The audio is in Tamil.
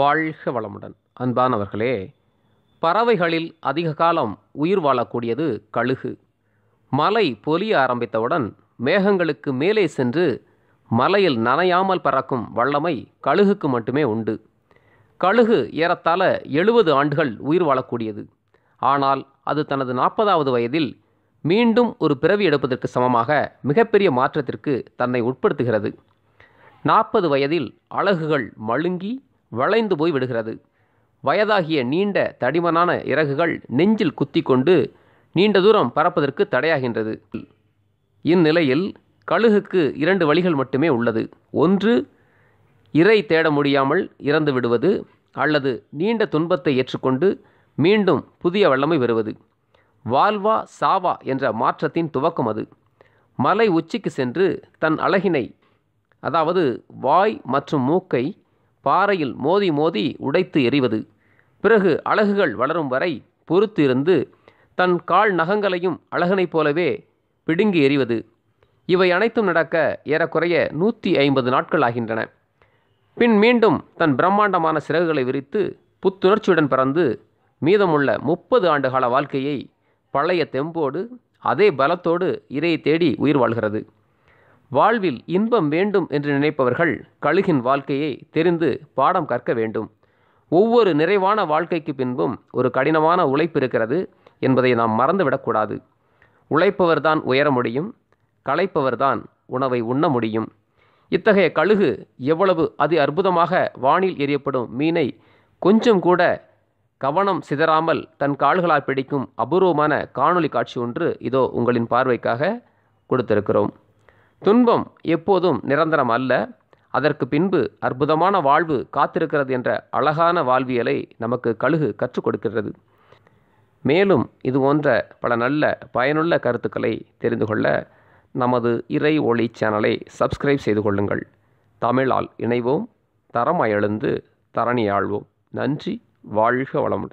வாழ்க வளமுடன் அன்பானவர்களே பறவைகளில் அதிக காலம் உயிர் வாழக்கூடியது கழுகு மலை பொலிய ஆரம்பித்தவுடன் மேகங்களுக்கு மேலே சென்று மலையில் நனையாமல் பறக்கும் வல்லமை கழுகுக்கு மட்டுமே உண்டு கழுகு ஏறத்தாழ எழுபது ஆண்டுகள் உயிர் வாழக்கூடியது ஆனால் அது தனது நாற்பதாவது வயதில் மீண்டும் ஒரு பிறவி எடுப்பதற்கு சமமாக மிகப்பெரிய மாற்றத்திற்கு தன்னை உட்படுத்துகிறது நாற்பது வயதில் அழகுகள் மழுங்கி வளைந்து போய் விடுகிறது வயதாகிய நீண்ட தடிமனான இறகுகள் நெஞ்சில் குத்தி கொண்டு நீண்ட தூரம் பறப்பதற்கு தடையாகின்றது இந்நிலையில் கழுகுக்கு இரண்டு வழிகள் மட்டுமே உள்ளது ஒன்று இறை தேட முடியாமல் இறந்து விடுவது அல்லது நீண்ட துன்பத்தை ஏற்றுக்கொண்டு மீண்டும் புதிய வல்லமை பெறுவது வால்வா சாவா என்ற மாற்றத்தின் துவக்கம் அது மலை உச்சிக்கு சென்று தன் அழகினை அதாவது வாய் மற்றும் மூக்கை பாறையில் மோதி மோதி உடைத்து எறிவது பிறகு அழகுகள் வளரும் வரை பொறுத்து இருந்து தன் கால் நகங்களையும் அழகனைப் போலவே பிடுங்கி எறிவது இவை அனைத்தும் நடக்க ஏறக்குறைய நூற்றி ஐம்பது நாட்கள் ஆகின்றன பின் மீண்டும் தன் பிரம்மாண்டமான சிறகுகளை விரித்து புத்துணர்ச்சியுடன் பறந்து மீதமுள்ள முப்பது ஆண்டுகால வாழ்க்கையை பழைய தெம்போடு அதே பலத்தோடு இறையை தேடி உயிர் வாழ்கிறது வாழ்வில் இன்பம் வேண்டும் என்று நினைப்பவர்கள் கழுகின் வாழ்க்கையை தெரிந்து பாடம் கற்க வேண்டும் ஒவ்வொரு நிறைவான வாழ்க்கைக்கு பின்பும் ஒரு கடினமான உழைப்பு இருக்கிறது என்பதை நாம் மறந்துவிடக்கூடாது உழைப்பவர்தான் உயர முடியும் களைப்பவர்தான் உணவை உண்ண முடியும் இத்தகைய கழுகு எவ்வளவு அதி அற்புதமாக வானில் எரியப்படும் மீனை கொஞ்சம் கூட கவனம் சிதறாமல் தன் கால்களால் பிடிக்கும் அபூர்வமான காணொளி காட்சி ஒன்று இதோ உங்களின் பார்வைக்காக கொடுத்திருக்கிறோம் துன்பம் எப்போதும் நிரந்தரம் அல்ல அதற்கு பின்பு அற்புதமான வாழ்வு காத்திருக்கிறது என்ற அழகான வாழ்வியலை நமக்கு கழுகு கற்றுக் கொடுக்கிறது மேலும் இது போன்ற பல நல்ல பயனுள்ள கருத்துக்களை தெரிந்து கொள்ள நமது இறை ஒளி சேனலை சப்ஸ்கிரைப் செய்து கொள்ளுங்கள் தமிழால் இணைவோம் தரமாய் எழுந்து ஆழ்வோம் நன்றி வாழ்க வளமுடன்